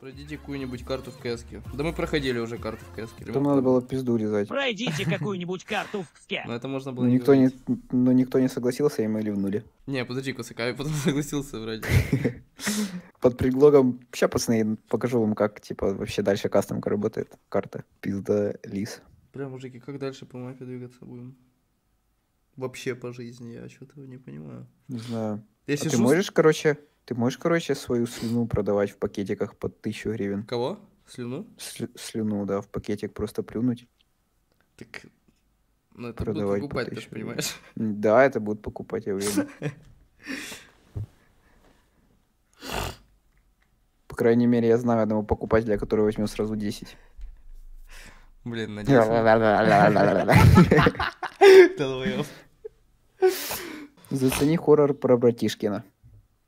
Пройдите какую-нибудь карту в кэске. Да мы проходили уже карту в кэске. Там надо было пизду резать. Пройдите какую-нибудь карту в кэске. Но это можно было никто не, Но никто не согласился, и мы ливнули. Не, подожди, Косакави потом согласился вроде. Под предлогом... Сейчас пацаны, покажу вам, как, типа, вообще дальше кастомка работает. Карта. Пизда лис. Прям мужики, как дальше по мапе двигаться будем? Вообще по жизни, я что-то не понимаю. Не знаю. Если а ты можешь, короче, ты можешь, короче, свою слюну продавать в пакетиках под тысячу гривен? Кого? Слюну? Слю- слюну, да, в пакетик просто плюнуть. Так, ну это продавать будут покупать, ты же понимаешь? Да, это будут покупать, я уверен. По крайней мере, я знаю одного покупателя, который возьмет сразу 10. Блин, надеюсь. Зацени хоррор про братишкина.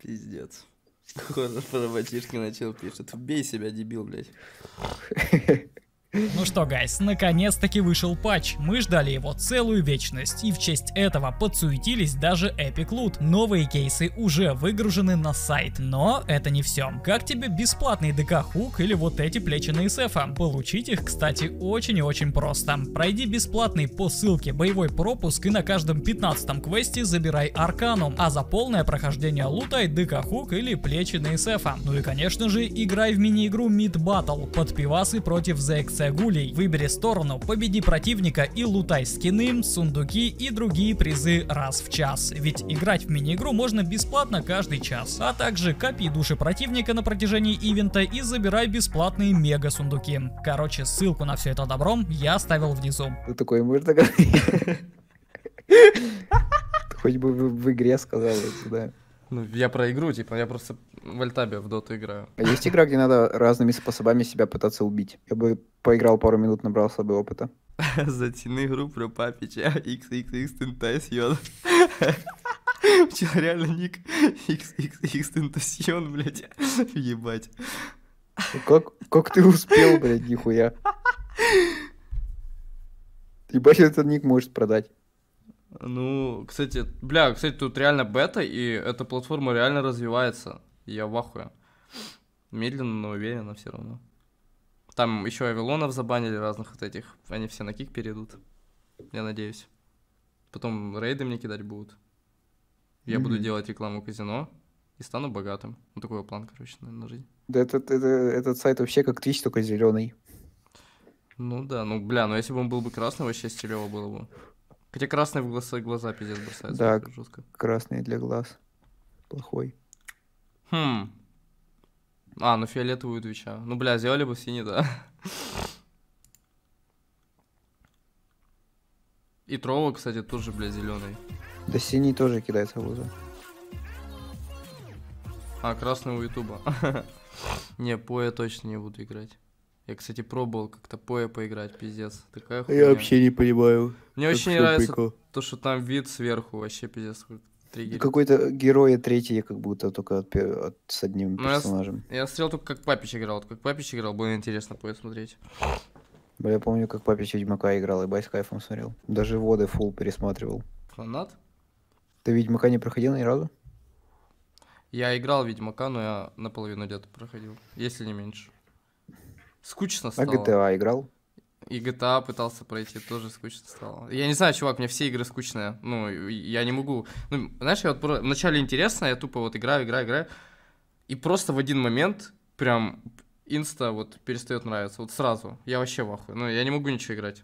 Пиздец. Похоже, про батишки начал пишет. Убей себя, дебил, блядь. Ну что, гайс, наконец-таки вышел патч. Мы ждали его целую вечность, и в честь этого подсуетились даже Epic Loot. Новые кейсы уже выгружены на сайт. Но это не все. Как тебе бесплатный ДК Хук или вот эти плеченые сефа? Получить их, кстати, очень и очень просто. Пройди бесплатный по ссылке боевой пропуск и на каждом 15 квесте забирай Аркану, а за полное прохождение лутай ДК Хук или плеченые сефа. Ну и конечно же, играй в мини-игру Mid Battle под пивасы против ZX коллекция гулей. Выбери сторону, победи противника и лутай скины, сундуки и другие призы раз в час. Ведь играть в мини-игру можно бесплатно каждый час. А также копи души противника на протяжении ивента и забирай бесплатные мега сундуки. Короче, ссылку на все это добро я оставил внизу. Ты такой можно говорить? Хоть бы в игре сказал да. Ну, я про игру, типа, я просто в Альтабе в доту играю. А есть игра, где надо разными способами себя пытаться убить? Я бы поиграл пару минут, набрался бы опыта. Затяни игру про папича XXX Тентасьон. Вчера реально ник XXX Тентасьон, блядь, ебать. Как, как ты успел, блядь, нихуя? Ебать, этот ник можешь продать. Ну, кстати, бля, кстати, тут реально бета, и эта платформа реально развивается. Я в ахуе. Медленно, но уверенно все равно. Там еще Авилонов забанили разных от этих. Они все на кик перейдут. Я надеюсь. Потом рейды мне кидать будут. Я mm-hmm. буду делать рекламу казино и стану богатым. Ну, такой план, короче, на жизнь. Да этот, этот, этот сайт вообще как Twitch, только зеленый. Ну да, ну бля, ну если бы он был бы красный, вообще стилево было бы. Хотя красные в глаза, глаза пиздец бросаются. Да, жестко. красные для глаз. Плохой. Хм. А, ну фиолетовую Твича. Ну, бля, сделали бы синий, да. И Трова, кстати, тоже, бля, зеленый. Да синий тоже кидается в глаза. А, красный у ютуба. не, Поя точно не буду играть. Я, кстати, пробовал как-то поя поиграть, пиздец. Такая хуйня. Я вообще не понимаю. Мне как очень нравится прикол. то, что там вид сверху, вообще пиздец. Триггер. Какой-то героя третий как будто только от, от, с одним Но ну, персонажем. Я, я смотрел только как Папич играл. Вот как Папич играл, было интересно посмотреть. Бля, я помню, как Папич Ведьмака играл, и бай с кайфом смотрел. Даже воды фул пересматривал. Фанат? Ты Ведьмака не проходил ни разу? Я играл Ведьмака, но я наполовину где-то проходил, если не меньше. Скучно а стало. А GTA играл? И GTA а пытался пройти, тоже скучно стало. Я не знаю, чувак, мне все игры скучные. Ну, я не могу. Ну, знаешь, я вот про... вначале интересно, я тупо вот играю, играю, играю. И просто в один момент прям инста вот перестает нравиться. Вот сразу. Я вообще в ахуе. Ну, я не могу ничего играть.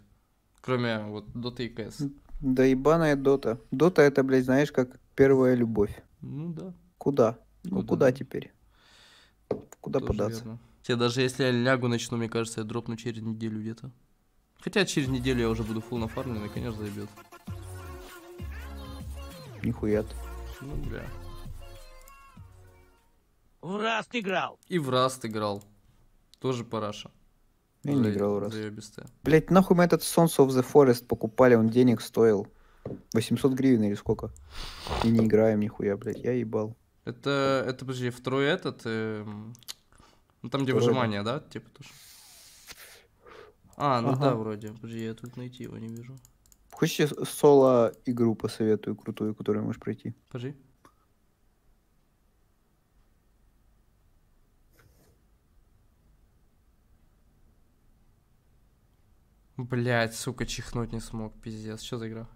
Кроме вот Dota и CS. Да ебаная Дота. Дота это, блядь, знаешь, как первая любовь. Ну да. Куда? Ну куда, куда теперь? Куда Тоже податься? Верно. Я даже если я лягу начну, мне кажется, я дропну через неделю где-то. Хотя через неделю я уже буду фул нафармлен ну, и, конечно, заебет. Нихуя то. Ну, бля. В раз играл. И в раз играл. Тоже параша. Я За... не играл в раз. Блять, нахуй мы этот Sons of the Forest покупали, он денег стоил. 800 гривен или сколько? И не играем нихуя, блять, я ебал. Это, это, подожди, второй этот, э, ну там, где вроде. выжимание, да? Типа тоже. А, ну ага. да, вроде. Подожди, я тут найти его не вижу. Хочешь соло игру посоветую крутую, которую можешь пройти? Подожди. Блять, сука, чихнуть не смог, пиздец. Что за игра?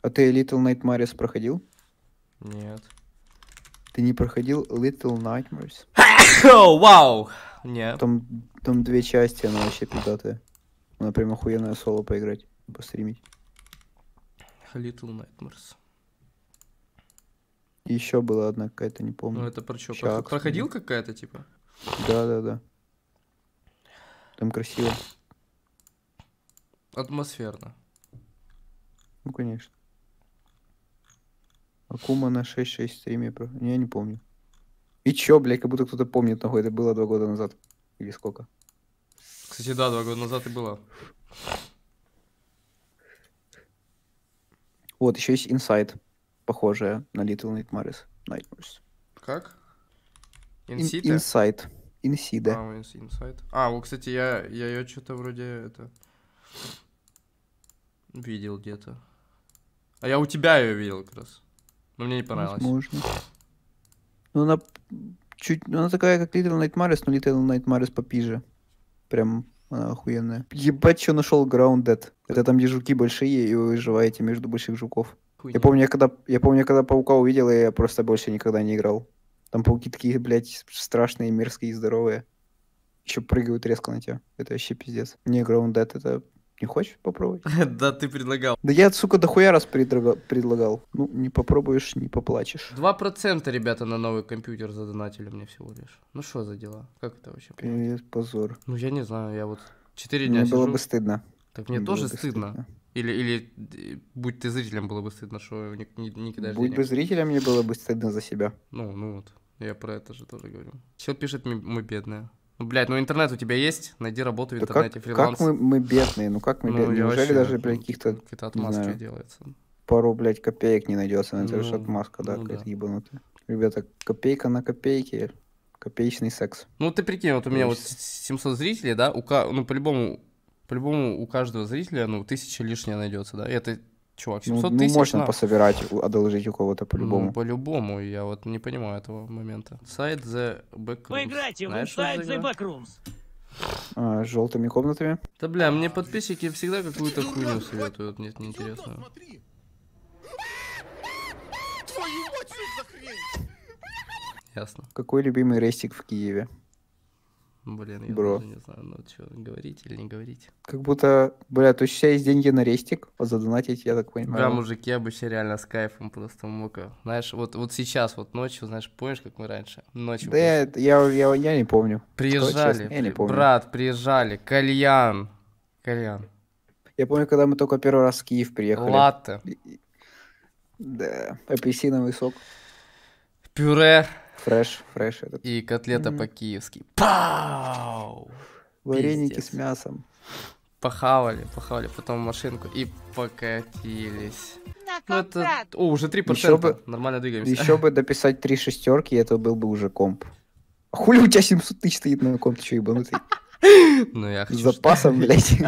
А ты Little Nightmares проходил? Нет. Ты не проходил Little Nightmares? Вау! Нет. Там, там две части, она вообще пиздатая. Она прям охуенная соло поиграть, постримить. Little Nightmares. Еще была одна какая-то, не помню. Ну это про что? Про... Проходил какая-то, типа? Да, да, да. Там красиво. Атмосферно. Ну, конечно. Акума на 6-6 стриме. про, я не помню. И чё, блядь, как будто кто-то помнит, нахуй, это было два года назад. Или сколько? Кстати, да, два года назад и было. Вот, еще есть Inside, похожая на Little Nightmares. Nightmares. Как? Inside? In Inside. А, Inside. А, вот, кстати, я, я ее что-то вроде это... Видел где-то. А я у тебя ее видел как раз. Но мне не понравилось. Возможно. Ну, она чуть... Ну, она такая, как Little Nightmares, но Little Nightmares попиже. Прям она охуенная. Ебать, что нашел Ground Dead Это там, где жуки большие, и вы выживаете между больших жуков. Хуйня. Я помню, я когда, я помню, когда паука увидел, я просто больше никогда не играл. Там пауки такие, блядь, страшные, мерзкие и здоровые. Еще прыгают резко на тебя. Это вообще пиздец. Не Ground Dead это не хочешь попробовать? Да ты предлагал. Да я, сука, дохуя раз предлагал. Ну, не попробуешь, не поплачешь. Два процента, ребята на новый компьютер задонатили мне всего лишь. Ну что за дела? Как это вообще? Привет, позор. Ну я не знаю, я вот четыре дня Мне сижу. было бы стыдно. Так мне, тоже стыдно. Или, или э, будь ты зрителем, было бы стыдно, что не, не, не кидаешь Будь бы зрителем, мне было бы стыдно за себя. Ну, ну вот. Я про это же тоже говорю. Все пишет, мы бедные. Ну, блядь, ну интернет у тебя есть? Найди работу в да интернете, как, фриланс. Как мы, мы бедные, ну как мы ну, Неужели вообще, даже, блядь, каких-то... Какие-то отмазки знаю, делается. Пару, блядь, копеек не найдется, ну, это же отмазка, да, ну, какая-то да. ебанутая. Ребята, копейка на копейке, копеечный секс. Ну ты прикинь, вот у меня вот 700 зрителей, да, у, ну по-любому, по-любому у каждого зрителя, ну, тысяча лишняя найдется, да, и это Чувак, 700 ну, ну, тысяч. можно на... пособирать, одолжить у кого-то по-любому. Ну, по-любому, я вот не понимаю этого момента. Сайт The Backrooms. Поиграйте в Inside The Backrooms. А, с желтыми комнатами. Да бля, мне подписчики всегда какую-то хуйню советуют, нет, неинтересно. Ясно. Какой любимый рейстик в Киеве? Блин, я Бро. даже не знаю, ну что, говорить или не говорить. Как будто, бля, то есть есть деньги на рестик, задонатить, я так понимаю. Бля, мужики, обычно реально с кайфом просто мог. Э, знаешь, вот, вот сейчас, вот ночью, знаешь, помнишь, как мы раньше? Ночью. Да я, я, я, я не помню. Приезжали, честно, я не помню. брат, приезжали, кальян, кальян. Я помню, когда мы только первый раз в Киев приехали. Латте. Да, апельсиновый сок. Пюре Фреш, фреш этот. И котлета mm-hmm. по-киевски. Пау! Вареники Пиздец. с мясом. Похавали, похавали, потом машинку и покатились. Ну, это... О, уже 3%, еще бы... нормально двигаемся. Еще бы дописать три шестерки, и это был бы уже комп. А хули у тебя 700 тысяч стоит на комп, ты что, ебанутый? Ну, я хочу... запасом, блядь.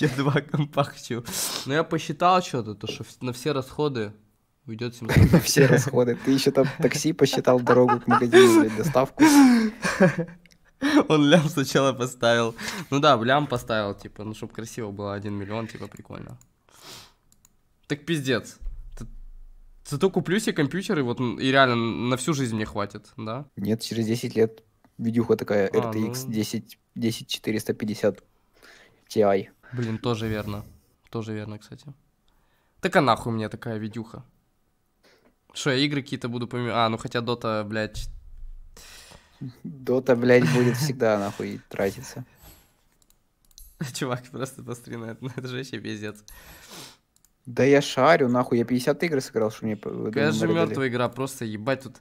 Я два компа хочу. Ну я посчитал что-то, то, что на все расходы уйдет 700. Все расходы. Ты еще там такси посчитал дорогу к магазину или доставку. Он лям сначала поставил. Ну да, в лям поставил, типа, ну, чтобы красиво было 1 миллион, типа, прикольно. Так пиздец. Зато куплю себе компьютер, и вот и реально на всю жизнь мне хватит, да? Нет, через 10 лет видюха такая а, RTX ну... 10, 10 450 Ti. Блин, тоже верно. Тоже верно, кстати. Так а нахуй мне такая видюха? Что, я игры какие-то буду помимо... А, ну хотя Дота, блядь... Дота, блядь, будет всегда, нахуй, тратиться. Чувак просто постримает, на это же вообще пиздец. Да я шарю, нахуй, я 50 игр сыграл, что мне... Какая же мертвая игра, просто ебать тут...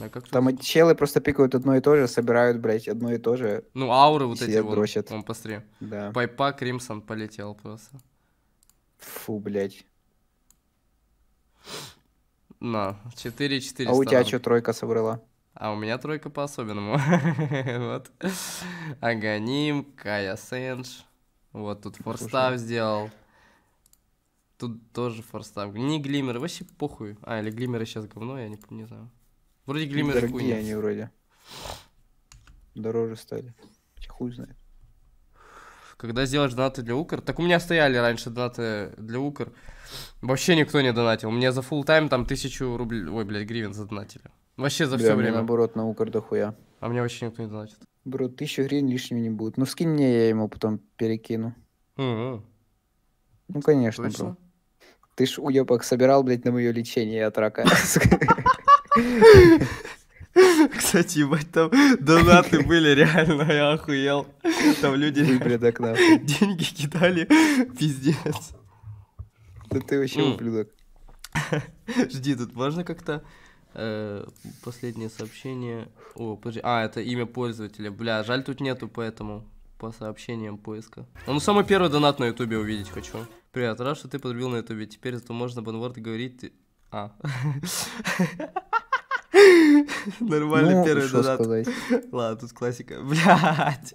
А как Там тут? челы просто пикают одно и то же, собирают, блядь, одно и то же. Ну, ауры вот эти вот, он пострим. Да. Пайпа Кримсон полетел просто. Фу, блядь. На, 4 400. А у тебя что тройка собрала? А у меня тройка по-особенному. вот. Аганим, Кая Сэндж. Вот тут форстав сделал. Тут тоже форстав. Не глиммер, вообще похуй. А, или глиммеры сейчас говно, я не, не знаю. Вроде глиммеры хуйня. они вроде. Дороже стали. Хуй знает когда сделаешь донаты для Укр, так у меня стояли раньше донаты для Укр, вообще никто не донатил. Мне за full тайм там тысячу рублей, ой, блядь, гривен задонатили. Вообще за Бля, все время. наоборот, на Укр дохуя. А мне вообще никто не донатит. Бро, тысячу гривен лишними не будет. Ну, скинь мне, я ему потом перекину. Угу. Ну, конечно, Точно? бро. Ты ж уебок собирал, блядь, на мое лечение от рака. Кстати, ебать, там донаты были, реально, я охуел. Там люди ублюдок, деньги кидали, пиздец. Да ты вообще ублюдок. Жди, тут можно как-то э, последнее сообщение. О, подожди. А, это имя пользователя. Бля, жаль, тут нету, поэтому по сообщениям поиска. ну, ну самый первый донат на ютубе увидеть хочу. Привет, рад, что ты подрубил на ютубе. Теперь зато можно банворд говорить... А. Нормально ну, первый донат. Сказать. Ладно, тут классика. Блядь.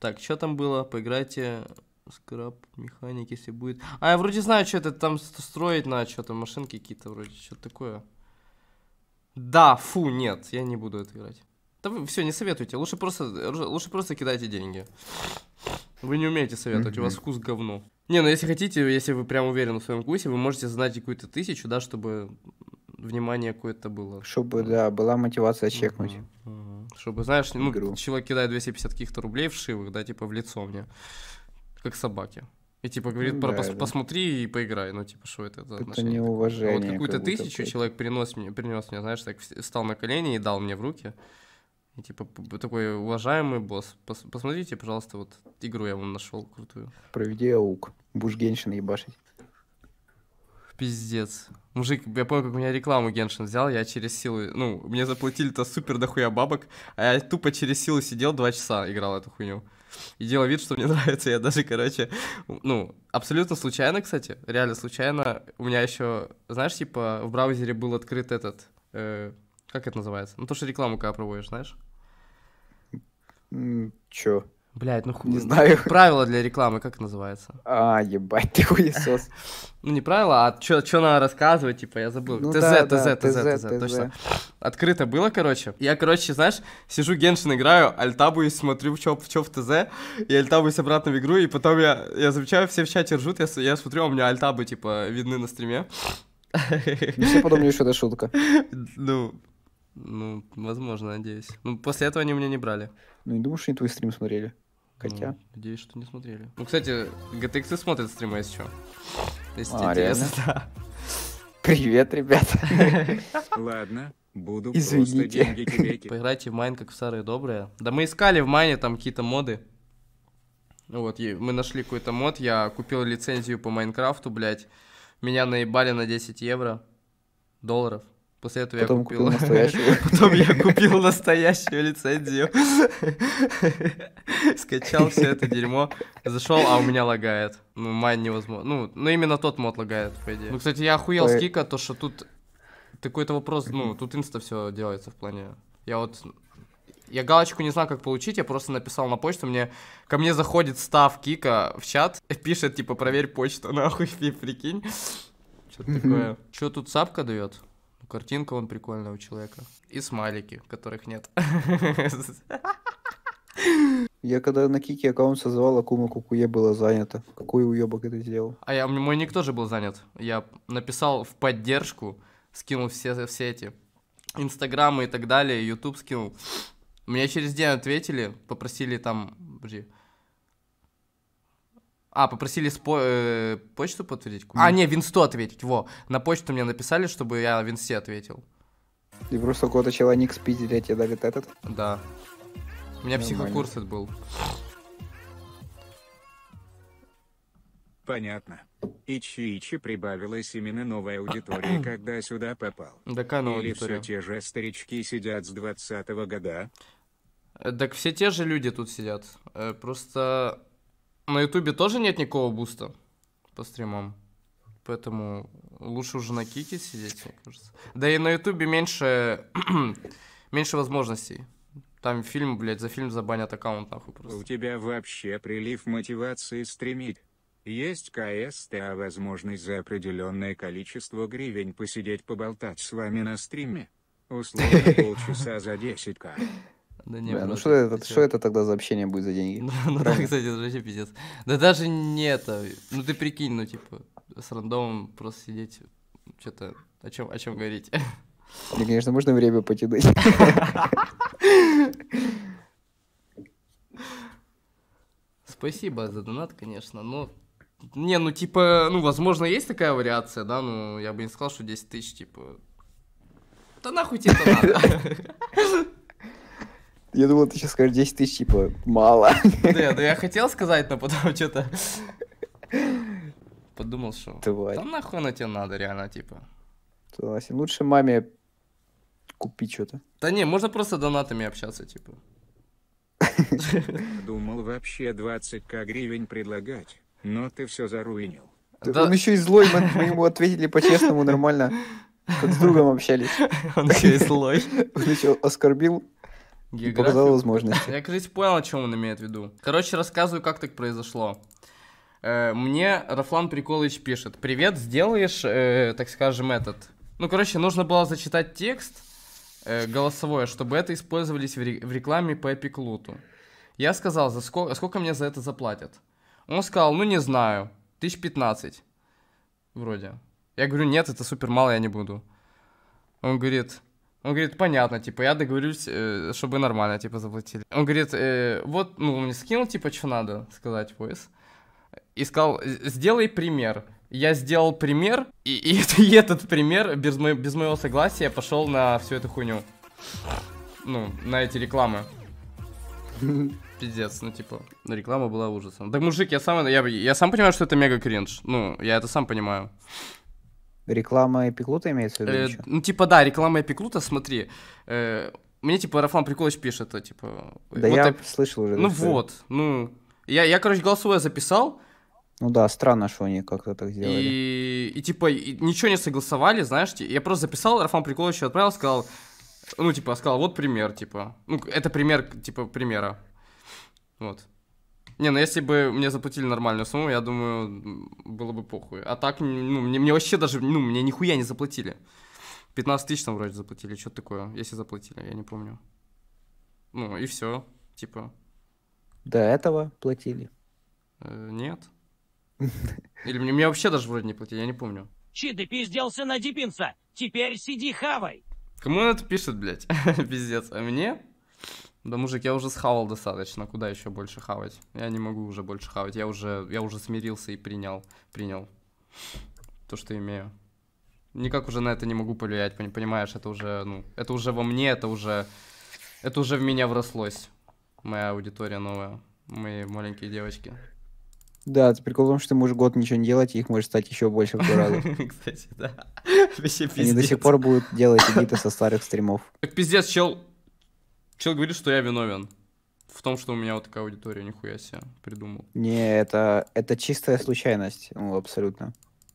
Так, что там было? Поиграйте скраб механик, если будет. А, я вроде знаю, что это там строить на что-то, машинки какие-то вроде, что-то такое. Да, фу, нет, я не буду это играть. Да вы все, не советуйте, лучше просто, лучше просто кидайте деньги. Вы не умеете советовать, у вас вкус говно. Не, ну если хотите, если вы прям уверены в своем вкусе, вы можете знать какую-то тысячу, да, чтобы внимание какое-то было. Чтобы, да, была мотивация чекнуть. Угу, угу. Чтобы, знаешь, ну, человек кидает 250 каких-то рублей в шивых, да, типа в лицо мне, как собаки. И типа говорит, ну, да, пос- да. посмотри и поиграй. Ну, типа, что это за отношение? Это неуважение. А вот какую-то как тысячу человек принес мне, принес мне, знаешь, так встал на колени и дал мне в руки. И типа такой уважаемый босс, пос посмотрите, пожалуйста, вот игру я вам нашел крутую. Проведи аук. Будешь геншина ебашить. Пиздец. Мужик, я помню, как у меня рекламу Геншин взял, я через силу... Ну, мне заплатили-то супер дохуя бабок, а я тупо через силу сидел два часа, играл эту хуйню. И делал вид, что мне нравится. Я даже, короче, ну, абсолютно случайно, кстати, реально случайно. У меня еще, знаешь, типа в браузере был открыт этот... Э, как это называется? Ну, то, что рекламу когда проводишь, знаешь? Чё? Блять, ну хуй. Не знаю. Правила для рекламы, как это называется? А, ебать, ты хуесос. Ну, не правила, а что надо рассказывать, типа, я забыл. Ну, ТЗ, да, ТЗ, да, ТЗ, ТЗ, ТЗ, точно. Открыто было, короче. Я, короче, знаешь, сижу Геншин играю, альтабу и смотрю, что чё в ТЗ, и альтабу обратно в игру, и потом я, я замечаю, все в чате ржут, я, я смотрю, а у меня альтабы, типа, видны на стриме. Ну, все подумали, что это шутка. Ну, ну, возможно, надеюсь. Ну, после этого они меня не брали. Ну, не думаешь, что они твой стрим смотрели? Хотя. Ну, надеюсь, что не смотрели. Ну, кстати, GTX смотрят стримы, если что. Если а, интересно. Да. Привет, ребята. Ладно, буду Извините. просто Поиграйте в Майн, как в старые добрые. Да мы искали в Майне там какие-то моды. Вот, мы нашли какой-то мод, я купил лицензию по Майнкрафту, блядь. Меня наебали на 10 евро. Долларов. После этого Потом я купил, купил настоящую. Потом я купил настоящую лицензию. Скачал все это дерьмо. Зашел, а у меня лагает. Ну, майн невозможно. Ну, ну именно тот мод лагает, по идее. Ну, кстати, я охуел с кика, то, что тут такой-то вопрос, ну, тут инста все делается в плане. Я вот я галочку не знал, как получить, я просто написал на почту, мне... Ко мне заходит став Кика в чат, пишет, типа, проверь почту, нахуй, прикинь. Что такое? Что тут сапка дает? картинка он прикольная у человека. И смайлики, которых нет. Я когда на Кике аккаунт созвал, Акума Кукуе было занято. Какой уебок это сделал? А я, мой ник тоже был занят. Я написал в поддержку, скинул все, все эти инстаграмы и так далее, ютуб скинул. Мне через день ответили, попросили там, подожди, а, попросили спо... э, почту подтвердить? Куда? А, не, Винсту ответить, во. На почту мне написали, чтобы я Винсте ответил. И просто какого-то человек спиздили, а тебе дали этот? Да. У меня Нормально. психокурс это был. Понятно. Ичи-Ичи прибавилась именно новая аудитория, когда сюда попал. Да канал Или аудитория. все те же старички сидят с 20 -го года? Э, так все те же люди тут сидят. Э, просто на Ютубе тоже нет никакого буста по стримам. Поэтому лучше уже на кике сидеть, мне кажется. Да и на Ютубе меньше, меньше возможностей. Там фильм, блядь, за фильм забанят аккаунт, нахуй просто. У тебя вообще прилив мотивации стримить. Есть КСТ, а возможность за определенное количество гривен посидеть поболтать с вами на стриме. Условно полчаса за 10к. Да не, Бля, ну что это, что это тогда за общение будет за деньги? ну да, ну, кстати, это вообще пиздец. Да даже не это. Ну ты прикинь, ну типа, с рандомом просто сидеть, что-то о чем, о чем говорить. Мне, конечно, можно время потянуть. Спасибо за донат, конечно, но... Не, ну типа, ну возможно есть такая вариация, да, ну я бы не сказал, что 10 тысяч, типа... Да нахуй тебе это надо? Я думал, ты сейчас скажешь 10 тысяч, типа, мало. Да, да я хотел сказать, но потом что-то подумал, что Тварь. там нахуй на тебе надо, реально, типа. Согласен. Лучше маме купить что-то. Да не, можно просто донатами общаться, типа. Думал вообще 20к гривен предлагать, но ты все заруинил. да. Он еще и злой, мы, мы ему ответили по-честному, нормально. Как с другом общались. Он еще и злой. Он еще оскорбил Географию? Показал возможности. Я, кажется, понял, о чем он имеет в виду. Короче, рассказываю, как так произошло. Э, мне Рафлан Приколович пишет. Привет, сделаешь, э, так скажем, этот... Ну, короче, нужно было зачитать текст э, голосовое, чтобы это использовались в, рекламе по Эпиклуту. Я сказал, за сколько, сколько мне за это заплатят? Он сказал, ну, не знаю, тысяч пятнадцать. Вроде. Я говорю, нет, это супер мало, я не буду. Он говорит, он говорит, понятно, типа, я договорюсь, э, чтобы нормально, типа, заплатили. Он говорит, э, вот, ну, мне скинул, типа, что надо сказать, войс. И сказал, сделай пример. Я сделал пример, и, и, и этот пример без, мо без моего согласия пошел на всю эту хуйню. Ну, на эти рекламы. Пиздец, ну типа, ну, реклама была ужасом. Да мужик, я сам, я, я сам понимаю, что это мега кринж. Ну, я это сам понимаю. Реклама Эпиклута имеется в виду? Э, ну, типа, да, реклама Эпиклута, смотри. Э, мне, типа, Рафан Приколович пишет, а, типа... Да вот я эп... слышал уже. Ну э, вот, ну... Я, я, короче, голосовое записал. Ну да, странно, что они как-то так сделали. И, и типа, и ничего не согласовали, знаешь. Я просто записал, Рафан Приколович отправил, сказал... Ну, типа, сказал, вот пример, типа. Ну, это пример, типа, примера. Вот. Не, ну если бы мне заплатили нормальную сумму, я думаю, было бы похуй. А так, ну, мне, мне вообще даже, ну, мне нихуя не заплатили. 15 тысяч там вроде заплатили, что такое, если заплатили, я не помню. Ну, и все, типа. До этого платили? Э, нет. Или мне, мне вообще даже вроде не платили, я не помню. Чи, ты пизделся на Дипинса, теперь сиди хавай. Кому он это пишет, блядь? Пиздец, а мне? Да, мужик, я уже схавал достаточно, куда еще больше хавать? Я не могу уже больше хавать, я уже, я уже смирился и принял, принял то, что имею. Никак уже на это не могу повлиять, понимаешь, это уже, ну, это уже во мне, это уже, это уже в меня врослось, моя аудитория новая, мои маленькие девочки. Да, прикол в том, что ты можешь год ничего не делать, и их может стать еще больше в два Кстати, да. Они до сих пор будут делать эдиты со старых стримов. Так пиздец, чел, Чел говорит, что я виновен в том, что у меня вот такая аудитория, нихуя себе придумал. Не, это, это чистая случайность, ну, абсолютно.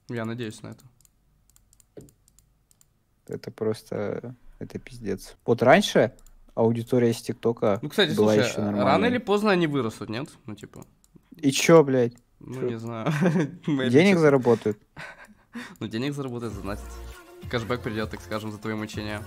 Я надеюсь на это. Это просто... Это пиздец. Вот раньше аудитория с ТикТока Ну, кстати, была слушай, еще нормальной. рано или поздно они вырастут, нет? Ну, типа... И чё, блядь? Ну, чё? не знаю. Денег заработают. Ну, денег заработают, значит. Кэшбэк придет, так скажем, за твои мучения.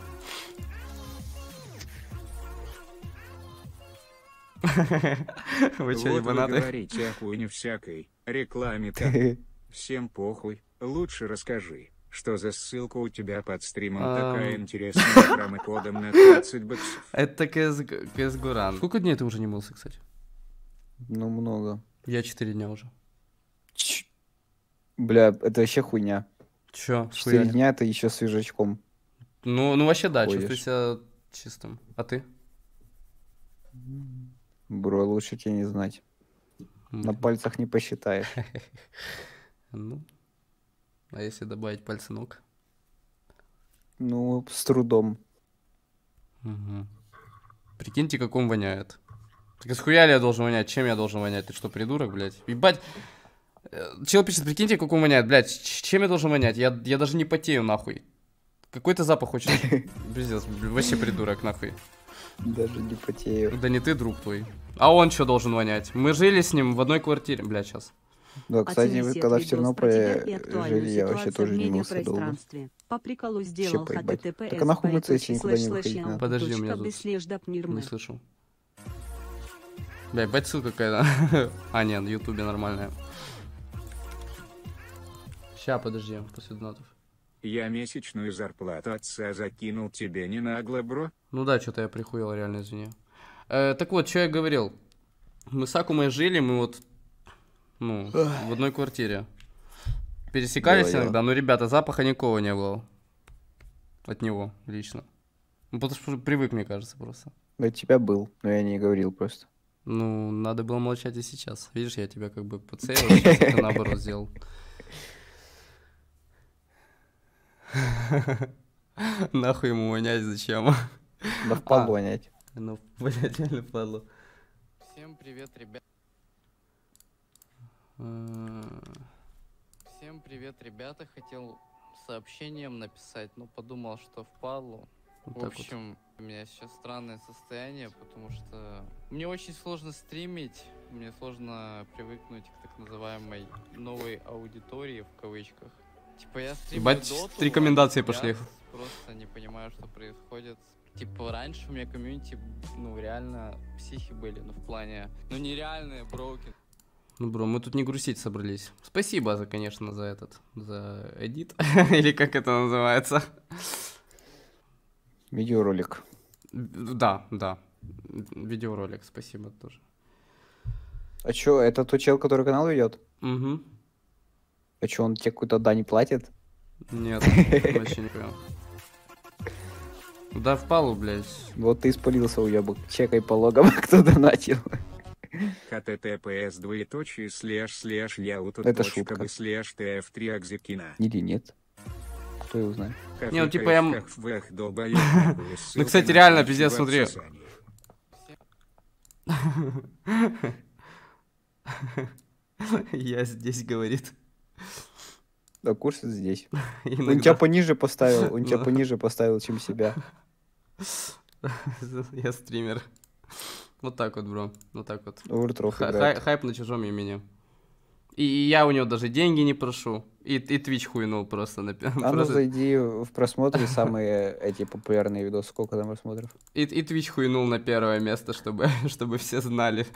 Вы что, ебанаты? говорите о всякой, рекламе там. Всем похуй, лучше расскажи, что за ссылка у тебя под стримом такая интересная с кодом на 30 баксов? Это КС Гуран. Сколько дней ты уже не мылся, кстати? Ну, много. Я 4 дня уже. Бля, это вообще хуйня. Чё? 4 дня это еще свежачком. Ну, ну вообще да, чувствую себя чистым. А ты? Бро, лучше тебе не знать. На пальцах не посчитаешь. Ну, а если добавить пальцы ног? Ну, с трудом. Прикиньте, как он воняет. Так из хуя ли я должен вонять? Чем я должен вонять? Ты что, придурок, блядь? Ебать! Э, чел пишет, прикиньте, как он воняет, блядь, чем я должен вонять? Я, я даже не потею, нахуй. Какой ты запах хочешь? Пиздец, вообще придурок, нахуй. Даже не потею. Да не ты, друг твой. А он что должен вонять? Мы жили с ним в одной квартире. Бля, сейчас. Да, а кстати, вы, когда в Тернополе жили, я вообще тоже не мылся долго. По приколу сделал HTTPS. Так а нахуй мыться, если никуда не выходить надо? Подожди, у меня тут... Не слышу. Бля, ебать ссылка какая-то. а, нет, на ютубе нормальная. Ща, подожди, после донатов. Я месячную зарплату отца закинул тебе не нагло, бро. Ну да, что-то я прихуел, реально, извини. Э, так вот, что я говорил. Мы с Акумой жили, мы вот, ну, в одной квартире. Пересекались Дело иногда, но, ребята, запаха никого не было. От него лично. Ну, потому что привык, мне кажется, просто. От тебя был, но я не говорил просто. Ну, надо было молчать и сейчас. Видишь, я тебя как бы подсеял, а наоборот сделал. Нахуй ему вонять зачем? Да в впадло вонять. Ну, блядь, реально в впадло. Всем привет, ребят. Э. Всем привет, ребята. Хотел сообщением написать, но подумал, что впадло. Вот в общем, вот. у меня сейчас странное состояние, потому что мне очень сложно стримить, мне сложно привыкнуть к так называемой новой аудитории в кавычках. Типа я Ебать, доту, три рекомендации а пошли. просто не понимаю, что происходит. Типа раньше у меня комьюнити, ну реально психи были, ну в плане, ну нереальные броуки. Ну, бро, мы тут не грустить собрались. Спасибо, за, конечно, за этот, за эдит, или как это называется. Видеоролик. Да, да. Видеоролик, спасибо тоже. А чё, это тот чел, который канал ведет? Угу. А что, он тебе какую-то дань платит? Нет, вообще не понял. Да впалу, блядь. Вот ты испалился, уебок. Чекай по логам, кто начал. ХТТПС двоеточие слэш слэш яута Это шутка. слэш ТФ 3 акзекина. Или нет. Кто его знает. Не, ну типа я... Ну, кстати, реально, пиздец, смотри. Я здесь, говорит. А курс здесь. Иногда. Он тебя пониже поставил, он тебя пониже поставил, чем себя. Я стример. Вот так вот, бро. Вот так вот. Хай, хайп на чужом имени. И я у него даже деньги не прошу. И, и Twitch хуйнул просто. На, а ну зайди в просмотры самые эти популярные видосы. Сколько там просмотров? И, и Twitch хуйнул на первое место, чтобы, чтобы все знали.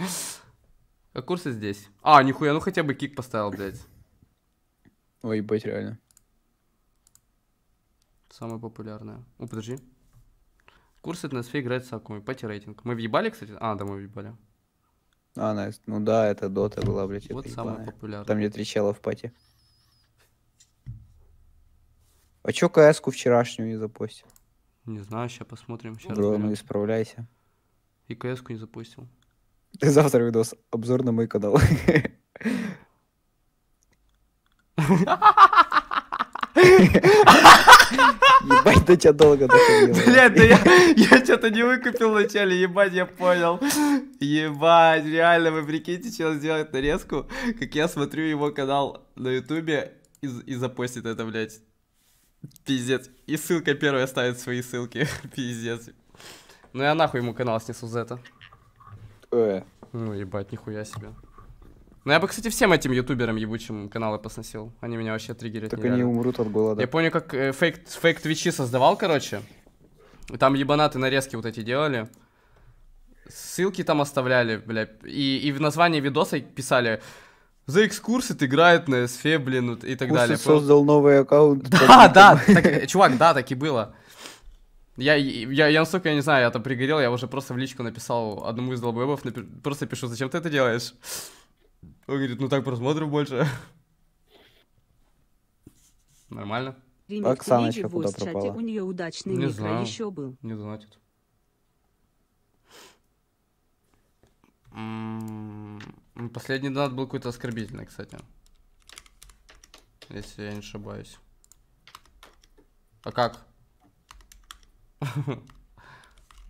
А курсы здесь? А, нихуя, ну хотя бы кик поставил, блядь. Ой, ебать, реально. Самая популярная. О, подожди. Курс от NSF играет с Акуми. Пати рейтинг. Мы въебали, кстати? А, да, мы въебали. А, nice. ну да, это дота была, блядь. Вот самая ебаная. популярная. Там, где три в пати. А чё кс вчерашнюю не запостил? Не знаю, сейчас посмотрим. Сейчас Бро, ну исправляйся. И кс не запустил. Ты Завтра видос. Обзор на мой канал. Ебать, да тебя долго доходило. Блядь, да я, я что-то не выкупил вначале, ебать, я понял. Ебать, реально, вы прикиньте, сейчас сделать нарезку, как я смотрю его канал на ютубе и, и запостит это, блять, Пиздец. И ссылка первая ставит свои ссылки. Пиздец. Ну я нахуй ему канал снесу за это. Э. Ну ебать, нихуя себе. Ну я бы, кстати, всем этим ютуберам ебучим каналы посносил. Они меня вообще триггерят. Так они умрут от голода. Я помню, как э, фейк, фейк твичи создавал, короче. там ебанаты нарезки вот эти делали. Ссылки там оставляли, бля. И, и в названии видоса писали за экскурсит играет на СФ, блин, и так Курсит далее. создал новый аккаунт. Да, да, так, э, чувак, да, так и было. Я, я, я, настолько, я не знаю, я там пригорел, я уже просто в личку написал одному из долбоебов, напи- просто пишу, зачем ты это делаешь? Он говорит, ну так просмотров больше. Нормально. Ремик Оксаночка куда в чате пропала? у нее удачный Не микро а знаю. еще был. Не донатит. М, м-м-м, Последний донат был какой-то оскорбительный, кстати. Если я не ошибаюсь. А как?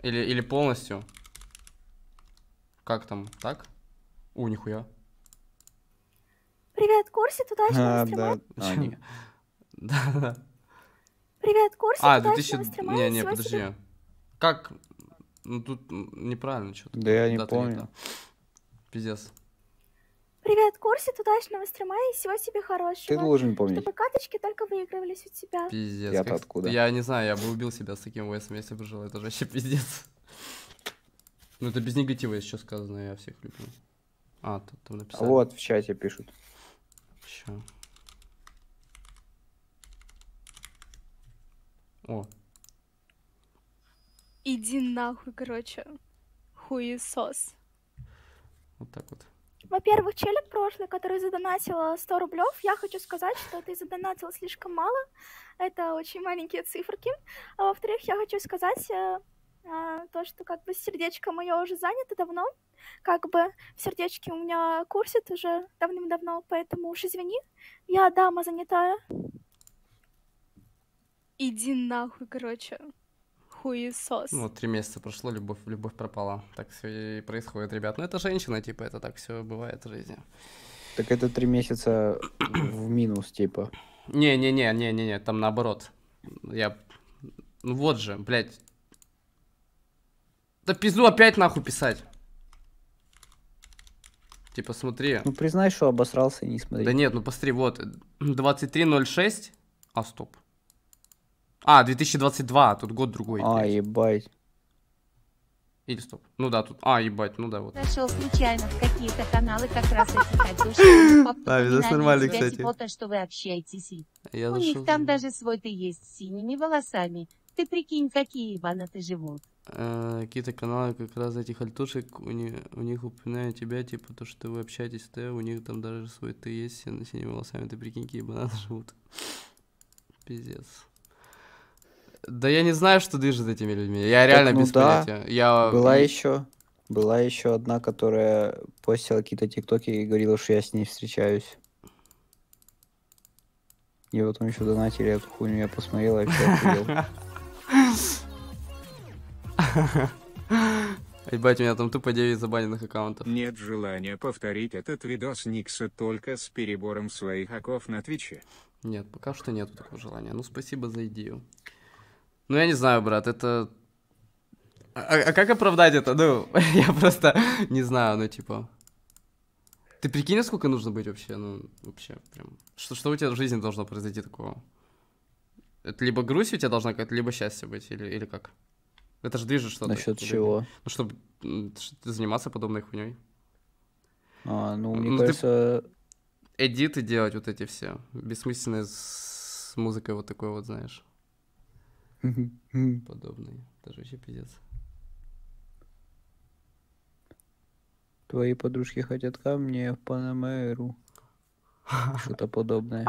Или, или полностью? Как там? Так? О нихуя. Привет, Курси, туда а, а да. Да, Привет, Курси, а, туда 2000... Не, не, подожди. Как? Ну тут неправильно что-то. Да я не помню. Пиздец. Привет, Курси, тудачного стрима и всего тебе хорошего. Ты должен помнить. Чтобы каточки только выигрывались у тебя. Пиздец. Я-то откуда? Я не знаю, я бы убил себя с таким войсом, если бы жил. Это же вообще пиздец. Ну это без негатива еще сказано, я всех люблю. А, тут там написано. Вот, в чате пишут. Все. О. Иди нахуй, короче. Хуесос. Вот так вот. Во-первых, челик прошлый, который задонатил 100 рублев, я хочу сказать, что ты задонатил слишком мало. Это очень маленькие циферки. А во-вторых, я хочу сказать, э, а, то, что как бы сердечко мое уже занято давно, как бы в сердечке у меня курсит уже давным-давно, поэтому уж извини, я дама занятая. Иди нахуй, короче, хуесос. Ну, три месяца прошло, любовь, любовь пропала. Так все и происходит, ребят. Но ну, это женщина, типа, это так все бывает в жизни. Так это три месяца в минус, типа. Не-не-не, не-не-не, там наоборот. Я... Ну вот же, блядь, да пизду опять нахуй писать. Типа смотри. Ну признай, что обосрался и не смотри. Да нет, ну посмотри, вот. 23.06. А, стоп. А, 2022, тут год другой. А, блядь. ебать. Или стоп. Ну да, тут. А, ебать, ну да, вот. Зашел случайно в какие-то каналы, как раз Да, видос нормальный, кстати. Вот, что вы общаетесь. У них там даже свой ты есть с синими волосами. Ты прикинь, какие ебаны ты живут. Э, какие-то каналы как раз этих альтушек, у них, у них упоминают тебя, типа, то, что вы общаетесь с Т, у них там даже свой Т есть, на синими волосами, ты прикинь, какие бананы живут. Пиздец. Да я не знаю, что движет этими людьми. Я так, реально ну без да. понятия. Я... Была еще, была еще одна, которая постила какие-то тиктоки и говорила, что я с ней встречаюсь. И вот он еще донатили эту хуйню, я посмотрел и вообще Ебать, у меня там тупо 9 забаненных аккаунтов. Нет желания повторить этот видос Никса только с перебором своих оков на Твиче. Нет, пока что нету такого желания. Ну, спасибо за идею. Ну, я не знаю, брат, это... А, а как оправдать это? Ну, я просто не знаю, ну, типа... Ты прикинь, сколько нужно быть вообще? Ну, вообще, прям... Что, что у тебя в жизни должно произойти такого? Это либо грусть у тебя должна какая-то, либо счастье быть, или, или как? Это же движет что-то. Насчет чего? Ну, чтобы заниматься подобной хуйней. А, ну, ну, мне ну, кажется... Ты... Эдиты делать вот эти все. Бессмысленные с музыкой вот такой вот, знаешь. Подобные. Даже вообще пиздец. Твои подружки хотят ко мне в Панамеру. Что-то подобное.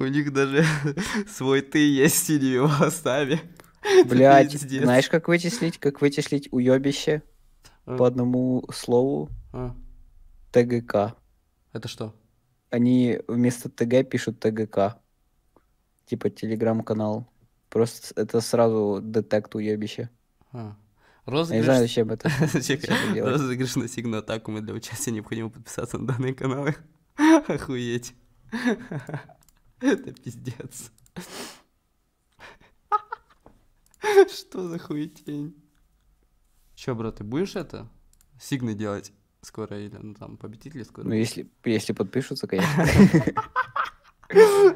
У них даже свой ты есть синими волосами. Блять, знаешь, как вычислить? Как вычислить уебище а. по одному слову? А. ТГК. Это что? Они вместо ТГ пишут ТГК. Типа телеграм-канал. Просто это сразу детект уебище. Розыгрыш... А. Я не знаю, зачем это. Розыгрыш на сигнатакумы для участия необходимо подписаться на данные каналы. Охуеть. Это пиздец. Что за хуетень? Че, брат, ты будешь это? Сигны делать скоро или ну, там победители скоро? Ну, если, если подпишутся, конечно.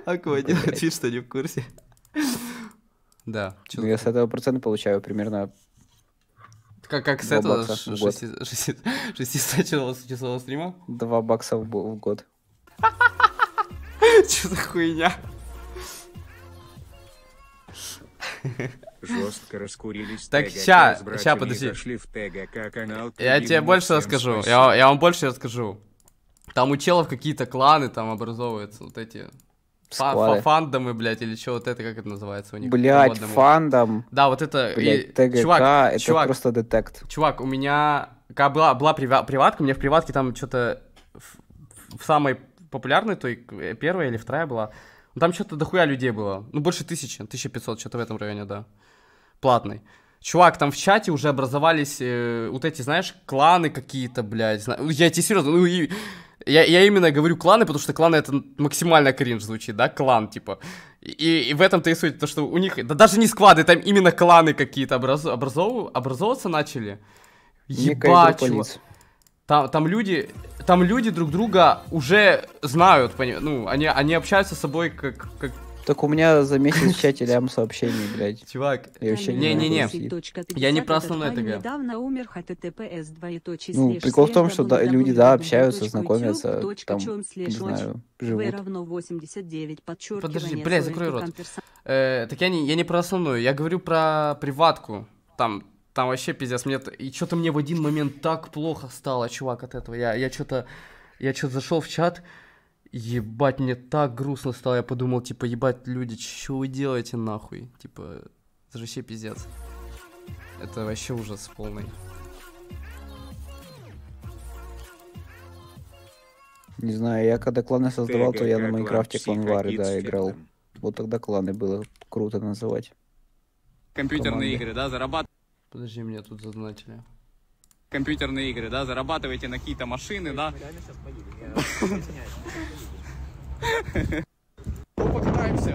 А кого делать вид, что не в курсе? Да. Ну, я с этого процента получаю примерно как, как с этого 600 часового стрима? Два бакса в, в год. Че за хуйня? жестко раскурились. Так, ща, ща, подожди. в ТГК канал. Я тебе больше расскажу. Я, я вам больше расскажу. Там у челов какие-то кланы там образовываются, вот эти Фа фандомы, блядь, или что вот это, как это называется у них? Блядь, фандом. Да, вот это... Блядь, ТГК, чувак, это чувак, просто детект. Чувак, у меня... Когда была, была приватка, у меня в приватке там что-то в, в самой популярной, той первая или вторая была, там что-то дохуя людей было. Ну, больше тысячи, 1500, что-то в этом районе, да платный. Чувак, там в чате уже образовались э, вот эти, знаешь, кланы какие-то, блядь. Ну, я тебе серьезно, ну и... Я, я именно говорю кланы, потому что кланы это максимально кринж звучит, да, клан, типа. И, и в этом-то и суть, то что у них, да даже не склады, там именно кланы какие-то образ, образов, образовываться начали. Ебать, Там, там люди, там люди друг друга уже знают, пони... ну, они, они общаются с собой как, как так у меня за месяц в чате лям сообщений, блядь. Чувак, не-не-не, я не про основное ТГ. Ну, прикол в том, что да, люди, да, общаются, знакомятся, там, не знаю, живут. Подожди, блядь, закрой рот. Э, так я не, я не про основную, я говорю про приватку. Там, там вообще пиздец, мне... И что-то мне в один момент так плохо стало, чувак, от этого. Я, я что-то... Я что-то зашел в чат, Ебать, мне так грустно стало. Я подумал, типа, ебать, люди, что вы делаете нахуй? Типа, это вообще пиздец. Это вообще ужас полный. Не знаю, я когда кланы создавал, то я на Майнкрафте кланвары, да, играл. Вот тогда кланы было круто называть. Компьютерные игры, да, зарабатывать. Подожди, меня тут задонатили. Компьютерные игры, да, зарабатываете на какие-то машины, да? покатаемся.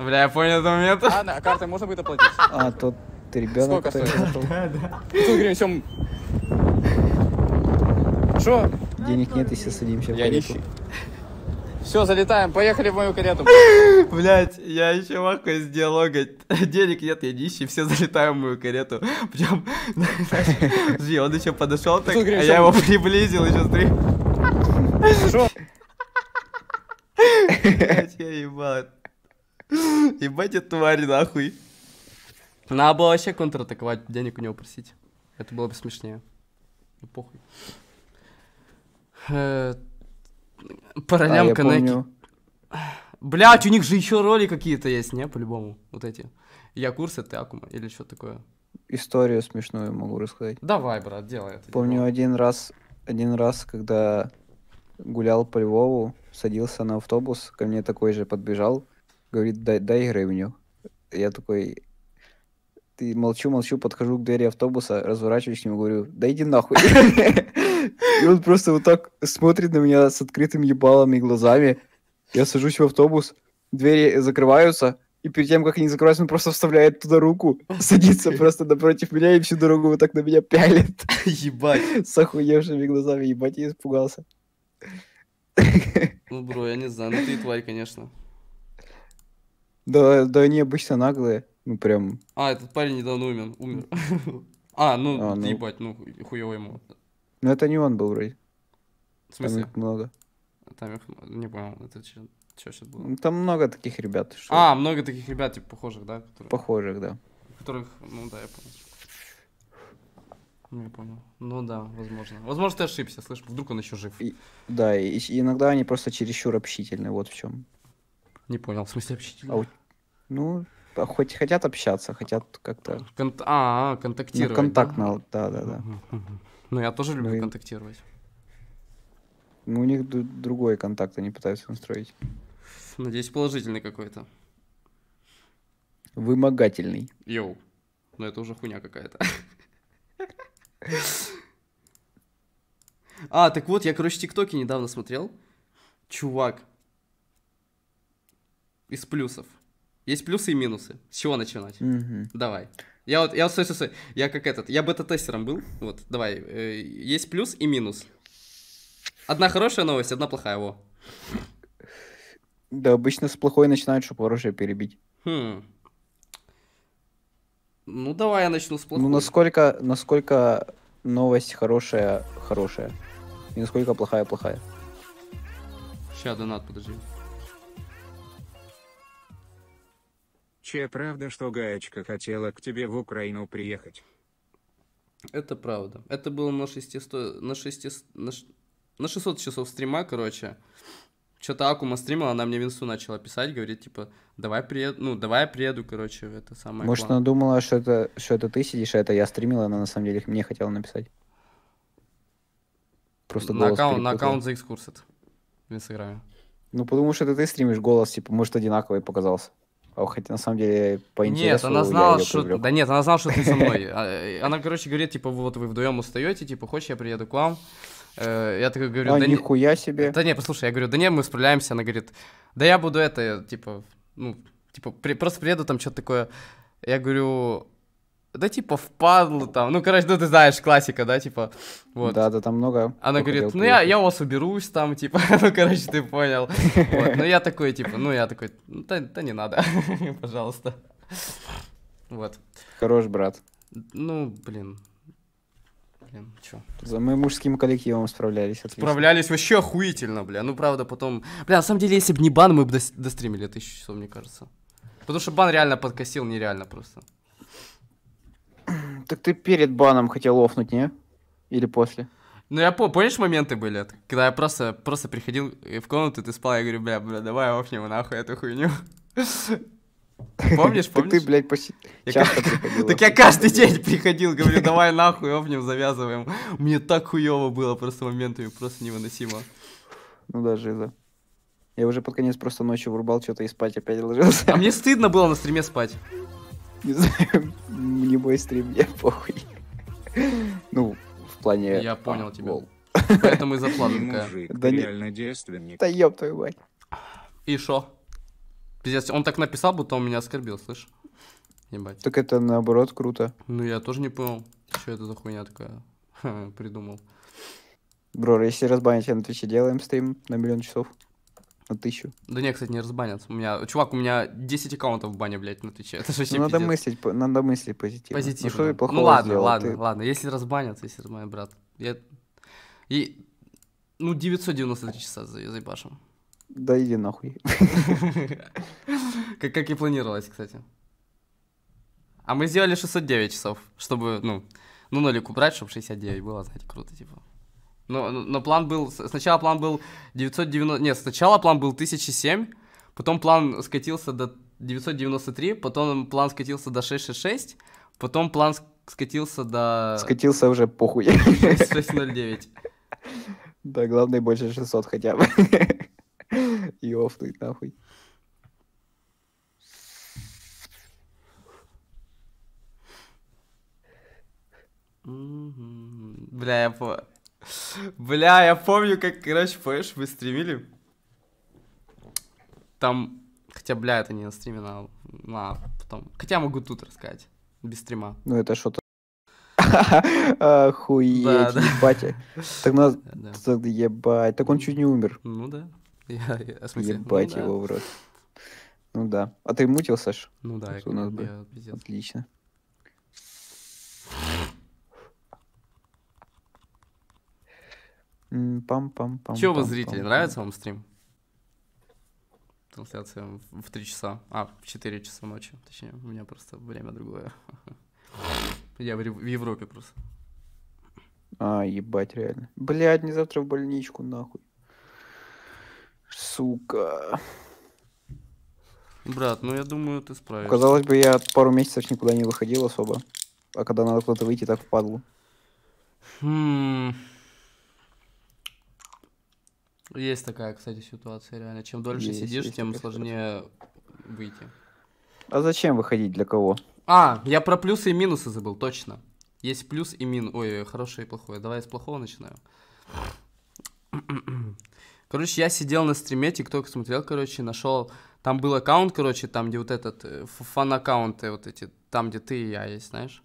Бля, я понял этот момент. А, на карте можно будет оплатить? А, тут ты ребенок. Сколько стоит? Да, да. Тут, говорим, всем... Что? Денег нет, и все садимся в карету. Все, залетаем, поехали в мою карету. Блять, я еще ваху из диалога. Денег нет, я нищий, все залетаем в мою карету. Прям, он еще подошел так, а я его приблизил еще стрим. Шо? Блять, я ебал. Ебать, это тварь, нахуй. Надо было вообще контратаковать, денег у него просить. Это было бы смешнее. Ну, похуй. Э, По ролям а, коннеки. Блять, у них же еще роли какие-то есть, не? По-любому. Вот эти. Я курсы, ты Акума или что такое. Историю смешную могу рассказать. Давай, брат, делай это. Помню один раз, один раз, когда гулял по Львову, садился на автобус, ко мне такой же подбежал, говорит, дай, дай гривню. Я такой, ты молчу-молчу, подхожу к двери автобуса, разворачиваюсь к нему, говорю, да иди нахуй. И он просто вот так смотрит на меня с открытыми ебалами глазами. Я сажусь в автобус, двери закрываются, и перед тем, как они закрываются, он просто вставляет туда руку, садится просто напротив меня и всю дорогу вот так на меня пялит. Ебать. С охуевшими глазами, ебать, я испугался. Ну, бро, я не знаю, ну ты тварь, конечно. Да, да они обычно наглые, ну прям. А, этот парень недавно умер. умер. А, ну, а, ну... ебать, ну хуево ему. Ну это не он был вроде. В смысле? Там их много. Там их, не понял, это че, че сейчас было? Ну, там много таких ребят. Что... А, много таких ребят, типа, похожих, да? Которые... Похожих, да. Которых, ну да, я понял. Не ну, понял. Ну да, возможно. Возможно, ты ошибся, слышь, вдруг он еще жив. И, да, и, и иногда они просто чересчур общительны, вот в чем. Не понял, в смысле общительны? А, ну, а хоть хотят общаться, хотят как-то... Кон- а, а, контактировать. Ну, контактно, да, да, да. да. Ну, я тоже ну люблю ну, контактировать. Ну, у них другой контакт, они пытаются настроить. Надеюсь, положительный какой-то. Вымогательный. Йоу. Но ну, это уже хуйня какая-то. А, так вот, я, короче, тиктоки недавно смотрел. Чувак. Из плюсов. Есть плюсы и минусы. С чего начинать? Угу. Давай. Я вот, я вот, стой, стой, стой. Я как этот, я бета-тестером был. Вот, давай. Э, есть плюс и минус. Одна хорошая новость, одна плохая, Во. Да, обычно с плохой начинают, чтобы хорошее перебить. Хм. Ну, давай я начну с ну, плохой. Ну, насколько, насколько новость хорошая, хорошая. И насколько плохая, плохая. Ща, донат, подожди. Че, правда, что Гаечка хотела к тебе в Украину приехать? Это правда. Это было на 600, на 600, на 600 часов стрима, короче. Что-то Акума стримила, она мне Винсу начала писать, говорит, типа, давай приеду, ну, давай я приеду, короче, это самое Может, главное. она думала, что это, что это ты сидишь, а это я стримила, она на самом деле мне хотела написать. Просто на аккаунт, на аккаунт за экскурс в Инстаграме. Ну, потому что это ты стримишь голос, типа, может, одинаковый показался. А хотя на самом деле по интересу Нет, она знала, я что... Привлек. Да нет, она знала, что ты со мной. А, э, она, короче, говорит, типа, вот вы вдвоем устаете, типа, хочешь, я приеду к вам? Э, я такой говорю, а, да нихуя не... себе. Да не, послушай, я говорю, да не, мы справляемся. Она говорит, да я буду это, типа, ну, типа, при... просто приеду там что-то такое. Я говорю, да типа впадло там, ну короче, ну ты знаешь, классика, да, типа, вот. Да, да, там много. Она говорит, ну я, я у вас уберусь там, типа, ну короче, ты понял. Вот. Ну я такой, типа, ну я такой, «Ну, да не надо, пожалуйста. Вот. Хорош, брат. Ну, блин, блин, чё. За мы мужским коллективом справлялись. Отлично. Справлялись вообще охуительно, бля. Ну, правда, потом... Бля, на самом деле, если бы не бан, мы бы дос- достримили тысячу часов, мне кажется. Потому что бан реально подкосил нереально просто. Так ты перед баном хотел офнуть, не? Или после? Ну, я по, помнишь, моменты были, когда я просто, просто приходил в комнату, ты спал, я говорю, бля, бля, давай офнем нахуй эту хуйню. Помнишь, помнишь? ты, блядь, почти Так я каждый день приходил, говорю, давай нахуй, обним, завязываем. Мне так хуево было просто моментами, просто невыносимо. Ну да, жиза. Я уже под конец просто ночью врубал что-то и спать опять ложился. А мне стыдно было на стриме спать. Не знаю, не мой стрим, я похуй. Ну, в плане... Я понял тебя. Поэтому и заплата такая. Да реально девственник. Да ёб твою мать. И шо? Пиздец, он так написал, будто он меня оскорбил, слышь? Ебать. Так это наоборот круто. Ну я тоже не понял, что это за хуйня такая придумал. Бро, если разбанить на Твиче, делаем стрим на миллион часов. На тысячу. Да не, кстати, не разбанят. У меня... Чувак, у меня 10 аккаунтов в бане, блядь, на Твиче. Это вообще ну, надо пиздец. мыслить, надо мыслить позитивно. Ну, позитивно. Ну, что ты плохого ну ладно, сделал? ладно, ты... ладно. Если разбанят, если мой брат. Я... И... Ну, 993 часа за заебашим. Да иди нахуй. Как, как и планировалось, кстати. А мы сделали 609 часов, чтобы, ну, ну, нолик убрать, чтобы 69 было, знаете, круто, типа. Но, но план был, сначала план был 990, нет, сначала план был 1007, потом план скатился до 993, потом план скатился до 666, потом план скатился до... Скатился уже похуй. 609. Да, главное больше 600 хотя бы и офнуть нахуй. Бля, я по... Бля, я помню, как, короче, помнишь, вы стримили? Там... Хотя, бля, это не на стриме, на... на потом. Хотя могу тут рассказать. Без стрима. Ну, это что-то... Охуеть, ебать. Так нас... Ебать. Так он чуть не умер. Ну да. Ну ебать его в рот. Ну да. А ты мутил, Саш? Ну да, у нас бы. Отлично. Пам-пам-пам. Чего, вы, зрители, нравится вам стрим? Трансляция в 3 часа. А, в 4 часа ночи. Точнее, у меня просто время другое. Я в Европе просто. А, ебать, реально. Блядь, не завтра в больничку, нахуй. Сука. Брат, ну я думаю, ты справишься. Казалось бы, я пару месяцев никуда не выходил особо. А когда надо куда-то выйти, так впадло. Хм. Есть такая, кстати, ситуация реально. Чем дольше есть, сидишь, есть тем сложнее ситуация. выйти. А зачем выходить для кого? А, я про плюсы и минусы забыл, точно. Есть плюс и минус. Ой, хорошее и плохое. Давай с плохого начинаю. Короче, я сидел на стриме, тикток смотрел, короче, нашел... Там был аккаунт, короче, там, где вот этот э, фан-аккаунты, вот эти, там, где ты и я есть, знаешь?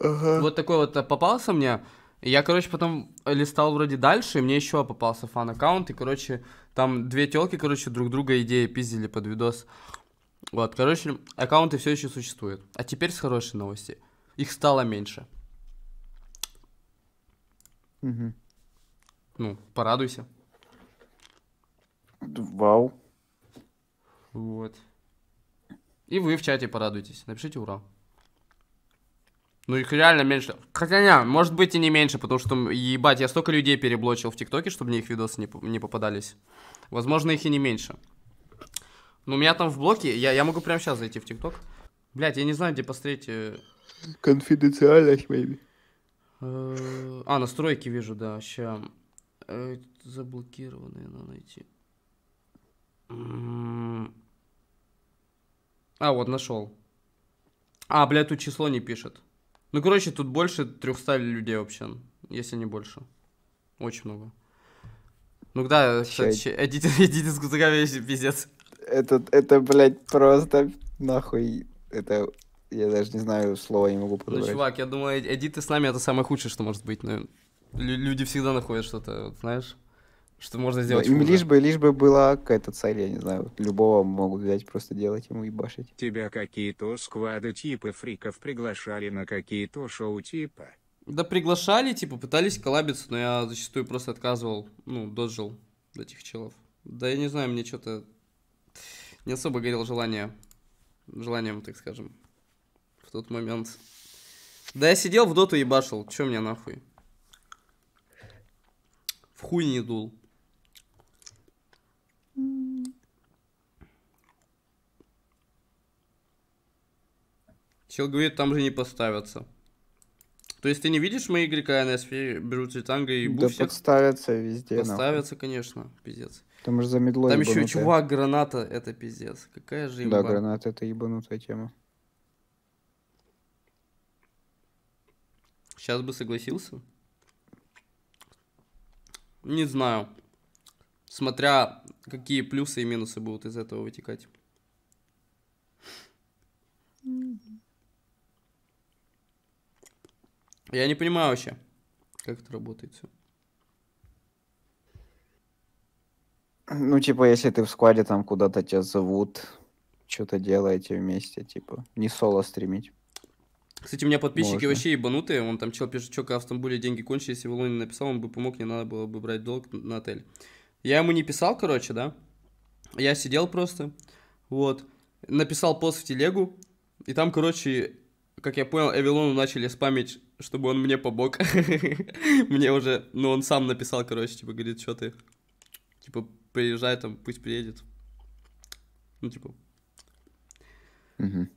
Ага. Вот такой вот э, попался мне. Я, короче, потом листал вроде дальше, и мне еще попался фан-аккаунт, и, короче, там две телки, короче, друг друга идеи пиздили под видос. Вот, короче, аккаунты все еще существуют. А теперь с хорошей новости. Их стало меньше. Угу. Ну, порадуйся. Вау. Вот. И вы в чате порадуйтесь. Напишите ура. Ну их реально меньше. Хотя не, может быть и не меньше, потому что, ебать, я столько людей переблочил в ТикТоке, чтобы мне их видосы не, не попадались. Возможно, их и не меньше. Но ну, у меня там в блоке, я, я могу прямо сейчас зайти в ТикТок. Блять, я не знаю, где посмотреть... Э, Конфиденциальность, maybe. Э, а, настройки вижу, да, ща. Э, заблокированные надо найти. А, вот, нашел. А, блядь, тут число не пишет. Ну, короче, тут больше 300 людей вообще, если не больше. Очень много. Ну да, кстати, эдитинг с гузаками пиздец. Это, это, блядь, просто нахуй. Это, я даже не знаю, слова не могу подобрать. Ну, чувак, я думаю, ты с нами это самое худшее, что может быть, наверное. Люди всегда находят что-то, вот, знаешь что можно сделать. Да, им лишь бы, лишь бы была какая-то цель, я не знаю. Любого могут взять, просто делать ему и башить. Тебя какие-то сквады типа фриков приглашали на какие-то шоу типа? Да приглашали, типа пытались коллабиться, но я зачастую просто отказывал, ну, доджил до этих челов. Да я не знаю, мне что-то не особо горел желание, желанием, так скажем, в тот момент. Да я сидел в доту и башил, чё мне нахуй? В хуй не дул. Чел говорит, там же не поставятся. То есть ты не видишь мои игрока на сфере, берут Цветанга и Бусик? Да подставятся везде. Подставятся, нахуй. конечно, пиздец. Там же замедло Там ебанутая. еще чувак, граната, это пиздец. Какая же ебаная. Да, граната это ебанутая тема. Сейчас бы согласился? Не знаю. Смотря Какие плюсы и минусы будут из этого вытекать? Я не понимаю вообще, как это работает все. Ну, типа, если ты в складе там куда-то тебя зовут, что-то делаете вместе, типа, не соло стримить. Кстати, у меня подписчики Можно. вообще ебанутые. Он там чел пишет, что когда в Стамбуле деньги кончились, и Волонин написал, он бы помог, не надо было бы брать долг на отель. Я ему не писал, короче, да. Я сидел просто, вот. Написал пост в телегу, и там, короче, как я понял, Эвилону начали спамить, чтобы он мне побок. Мне уже, ну он сам написал, короче, типа, говорит, что ты, типа, приезжай там, пусть приедет. Ну, типа,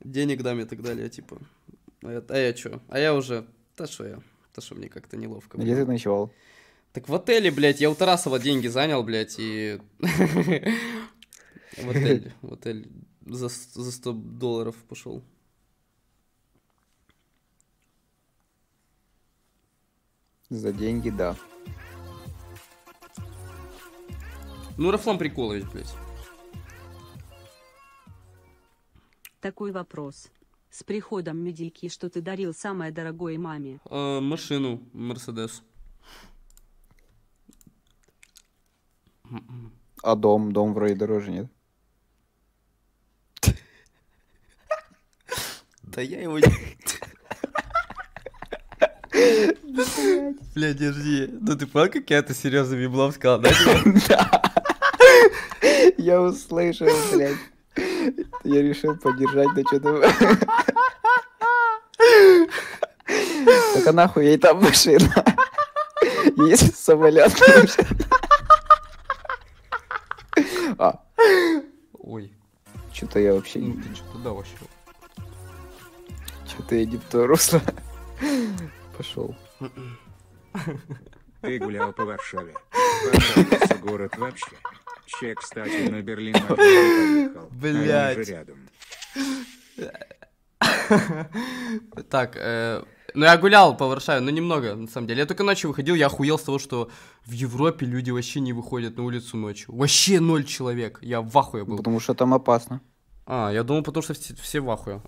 денег дам и так далее, типа. А я, а что? А я уже, та что я, то что мне как-то неловко. Где ты ночевал? Так в отеле, блядь, я у Тарасова деньги занял, блядь, и... В отель, в отель за, за 100 долларов пошел. За деньги, да. Ну, Рафлам Приколович, блядь. Такой вопрос. С приходом медики, что ты дарил самое дорогое маме? А, машину, Мерседес. А дом? Дом вроде дороже, нет? Да я его... Бля, держи. Ну ты понял, как я это серьезно виблом сказал, да? Я услышал, блядь. Я решил поддержать, да что-то... Так а нахуй ей там машина? Есть самолет. А. Ой. Что-то я вообще... Ну ты что туда вообще. Что-то я не то русло. Пошел. Ты гулял по Варшаве. Понравился город вообще. Че, кстати, на Берлин Блять. рядом. Так, э, ну, я гулял по Варшаве, но ну, немного, на самом деле. Я только ночью выходил, я охуел с того, что в Европе люди вообще не выходят на улицу ночью. Вообще ноль человек. Я в ахуе был. Потому что там опасно. А, я думал, потому что все, все в ахуе.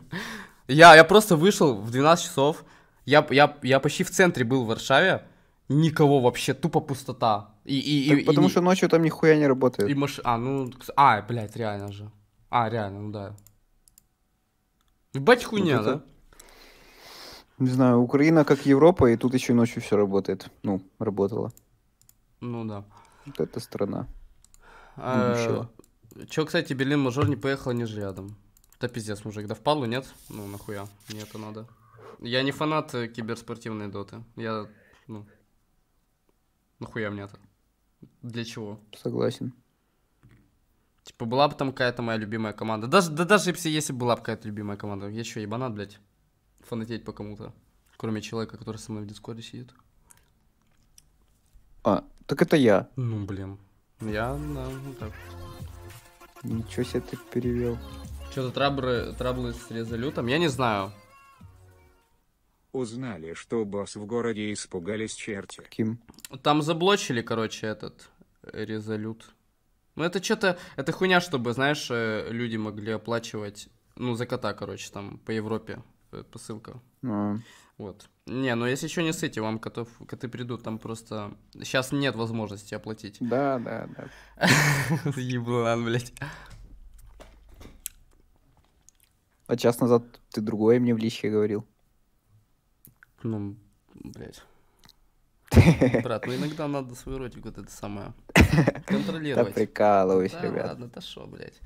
я, я просто вышел в 12 часов. Я, я, я почти в центре был в Варшаве. Никого вообще, тупо пустота. И, и, так и, потому и, что ночью там нихуя не работает. И маш... А, ну... А, блядь, реально же. А, реально, ну да. Ебать хуйня, вот это... да? Не знаю, Украина как Европа, и тут еще ночью все работает. Ну, работало. Ну да. Вот эта страна. А, ну, Че, кстати, Берлин мажор не поехал ниже рядом. Да пиздец, мужик, да впалу нет? Ну нахуя, мне это надо. Я не фанат э, киберспортивной доты. Я, ну, нахуя мне это? Для чего? Согласен. Типа была бы там какая-то моя любимая команда. Даже, да даже если была бы какая-то любимая команда. Я еще ебанат, блядь фанатеть по кому-то, кроме человека, который со мной в Дискорде сидит. А, так это я. Ну, блин. Я, да, ну так. Ничего себе ты перевел. Что-то траблы, траблы с резолютом, я не знаю. Узнали, что босс в городе испугались черти. Ким. Там заблочили, короче, этот э, резолют. Ну это что-то, это хуйня, чтобы, знаешь, э, люди могли оплачивать, ну за кота, короче, там по Европе. Э, посылка. А. Вот. Не, ну если еще не ссыте, вам котов, коты придут, там просто... Сейчас нет возможности оплатить. Да, да, да. Еблан, блядь. А час назад ты другое мне в личке говорил. Ну, блядь. Брат, ну иногда надо свой ротик вот это самое контролировать. Да прикалываюсь, да, ребят. ладно, да шо, блядь.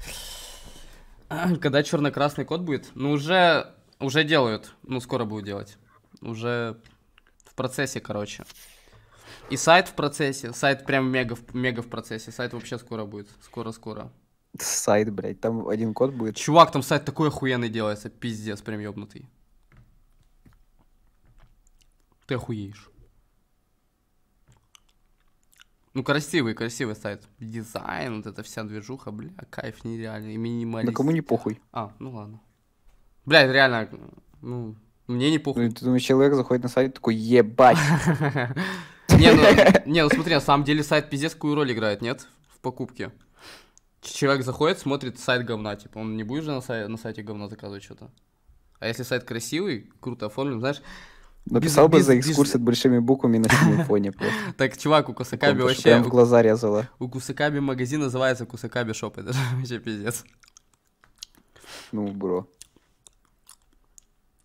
Когда черно-красный кот будет? Ну уже уже делают. Ну, скоро будут делать. Уже в процессе, короче. И сайт в процессе. Сайт прям мега, мега в процессе. Сайт вообще скоро будет. Скоро-скоро. Сайт, блядь, там один код будет. Чувак, там сайт такой охуенный делается. Пиздец, прям ёбнутый. Ты охуеешь. Ну, красивый, красивый сайт. Дизайн, вот эта вся движуха, бля, кайф нереальный, минималист. Да кому не похуй. А, ну ладно. Блядь, реально, ну, мне не похуй. Ну, ты думаешь, человек заходит на сайт такой, ебать. Ну, не, ну, смотри, на самом деле сайт пиздец какую роль играет, нет? В покупке. Человек заходит, смотрит сайт говна, типа, он не будет же на, сай- на сайте говна заказывать что-то. А если сайт красивый, круто оформлен, знаешь... Написал без, бы без, за экскурсию без... большими буквами на синем фоне Так, чувак, у Кусакаби вообще... Прям в глаза резала. У Кусакаби магазин называется Кусакаби Шоп, это вообще пиздец. Ну, бро.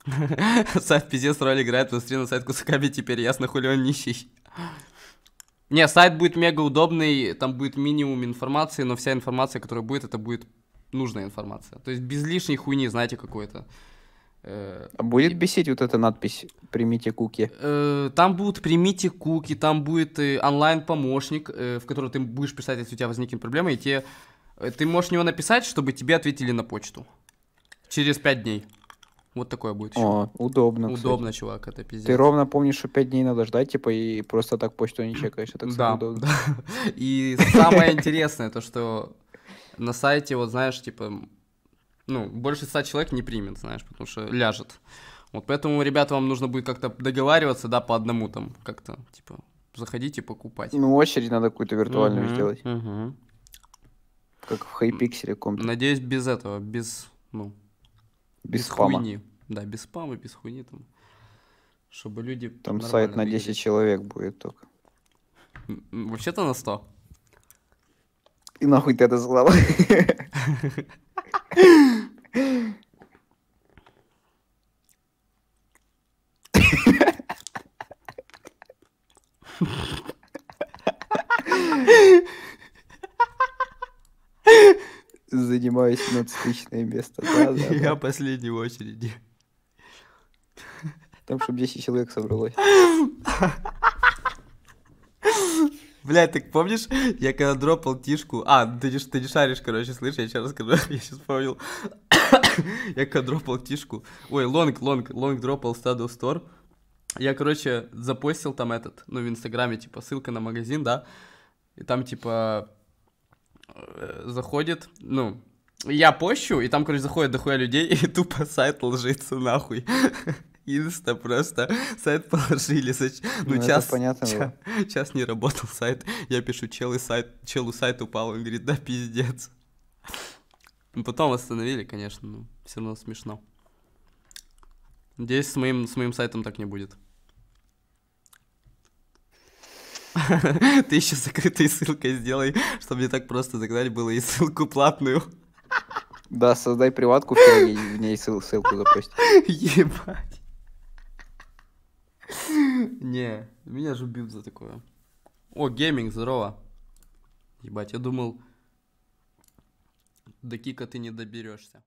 Сайт пиздец роль играет, посмотри на сайт Кусакаби, теперь ясно, хули он нищий. Не, сайт будет мега удобный, там будет минимум информации, но вся информация, которая будет, это будет нужная информация. То есть без лишней хуйни, знаете, какой-то. Э, а будет бесить вот эта надпись «Примите куки»? Э, там будут «Примите куки», там будет э, онлайн-помощник, в который ты будешь писать, если у тебя возникнет проблема, и тебе... Ты можешь него написать, чтобы тебе ответили на почту. Через пять дней. Вот такое будет О, удобно. Удобно, кстати. чувак, это пиздец. Ты ровно помнишь, что 5 дней надо ждать, типа, и просто так почту не чекаешь. Это, а кстати, да, удобно. Да. И самое интересное, то, что на сайте, вот знаешь, типа, ну, больше 100 человек не примет, знаешь, потому что ляжет. Вот поэтому, ребята, вам нужно будет как-то договариваться, да, по одному там как-то, типа, заходите покупать. Ну, очередь надо какую-то виртуальную угу, сделать. Угу. Как в хайпикселе каком-то. Надеюсь, без этого, без, ну, без, без спама. Хуйни. Да, без спама, без хуйни там. Чтобы люди... Там сайт на двигались. 10 человек будет только. Вообще-то на 100. И нахуй ты это сказал? занимаю 17-тысячное место. Да, да, Я последний в очереди. Там, чтобы 10 человек собралось. Блять, ты помнишь, я когда дропал тишку... А, ты не, ты не шаришь, короче, слышишь, я сейчас расскажу, я сейчас вспомнил. я когда дропал тишку... Ой, лонг, лонг, лонг дропал стаду стор. Я, короче, запостил там этот, ну, в Инстаграме, типа, ссылка на магазин, да? И там, типа, э, заходит, ну, я пощу, и там, короче, заходит дохуя людей, и тупо сайт ложится нахуй. Инста просто сайт положили. Ну, ну час, понятно ча, час не работал сайт. Я пишу, чел, и сайт, челу сайт упал. Он говорит, да пиздец. Ну, потом восстановили, конечно, но все равно смешно. Надеюсь, с моим, с моим сайтом так не будет. Ты еще закрытой ссылкой сделай, чтобы не так просто загнали было и ссылку платную. Да, создай приватку в Телеге в ней ссыл- ссылку запусти. Ебать. Не, меня же убьют за такое. О, гейминг, здорово. Ебать, я думал, до кика ты не доберешься.